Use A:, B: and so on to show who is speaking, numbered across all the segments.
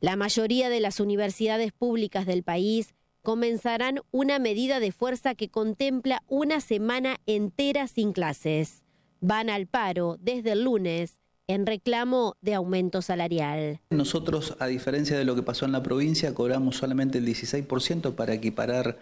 A: La mayoría de las universidades públicas del país comenzarán una medida de fuerza que contempla una semana entera sin clases. Van al paro desde el lunes en reclamo de aumento salarial.
B: Nosotros, a diferencia de lo que pasó en la provincia, cobramos solamente el 16% para equiparar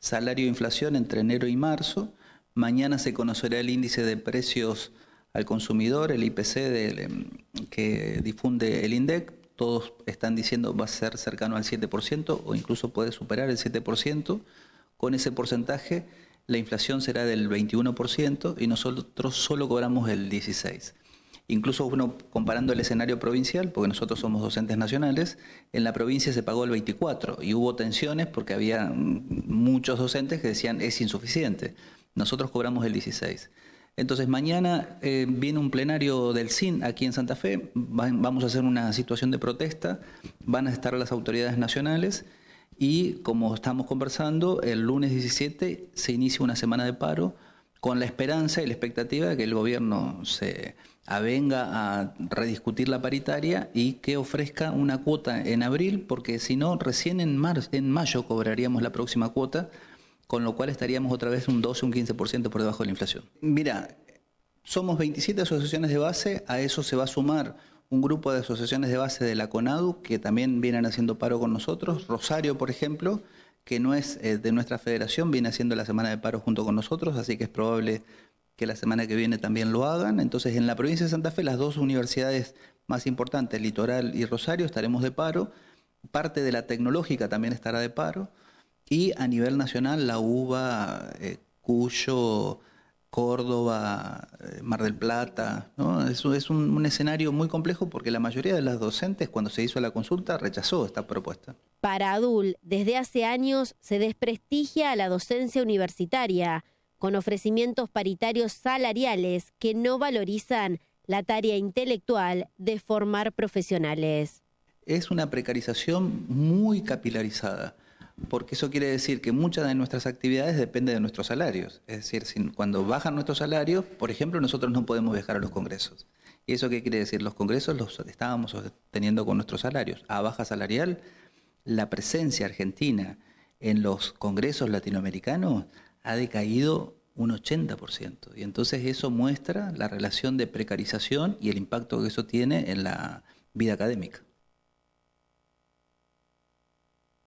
B: salario e inflación entre enero y marzo. Mañana se conocerá el índice de precios al consumidor, el IPC em, que difunde el INDEC, todos están diciendo va a ser cercano al 7% o incluso puede superar el 7%. Con ese porcentaje la inflación será del 21% y nosotros solo cobramos el 16%. Incluso uno comparando el escenario provincial, porque nosotros somos docentes nacionales, en la provincia se pagó el 24 y hubo tensiones porque había mm, muchos docentes que decían es insuficiente. Nosotros cobramos el 16. Entonces mañana eh, viene un plenario del SIN aquí en Santa Fe, vamos a hacer una situación de protesta, van a estar las autoridades nacionales y como estamos conversando, el lunes 17 se inicia una semana de paro con la esperanza y la expectativa de que el gobierno se avenga a rediscutir la paritaria y que ofrezca una cuota en abril, porque si no, recién en, en mayo cobraríamos la próxima cuota con lo cual estaríamos otra vez un 12, un 15% por debajo de la inflación. Mira, somos 27 asociaciones de base, a eso se va a sumar un grupo de asociaciones de base de la CONADU que también vienen haciendo paro con nosotros, Rosario, por ejemplo, que no es eh, de nuestra federación, viene haciendo la semana de paro junto con nosotros, así que es probable que la semana que viene también lo hagan. Entonces, en la provincia de Santa Fe, las dos universidades más importantes, Litoral y Rosario, estaremos de paro. Parte de la tecnológica también estará de paro. Y a nivel nacional, la UBA, eh, Cuyo, Córdoba, eh, Mar del Plata. ¿no? Es, un, un, escenario muy complejo porque la mayoría de las docentes cuando se hizo la consulta rechazó esta propuesta.
A: Para ADUL, desde hace años se desprestigia a la docencia universitaria con ofrecimientos paritarios salariales que no valorizan la tarea intelectual de formar profesionales.
B: Es una precarización muy capilarizada porque eso quiere decir que muchas de nuestras actividades dependen de nuestros salarios. Es decir, si, cuando bajan nuestros salarios, por ejemplo, nosotros no podemos viajar a los congresos. ¿Y eso qué quiere decir? Los congresos los estábamos teniendo con nuestros salarios. A baja salarial, la presencia argentina en los congresos latinoamericanos ha decaído un 80%. Y entonces eso muestra la relación de precarización y el impacto que eso tiene en la vida académica.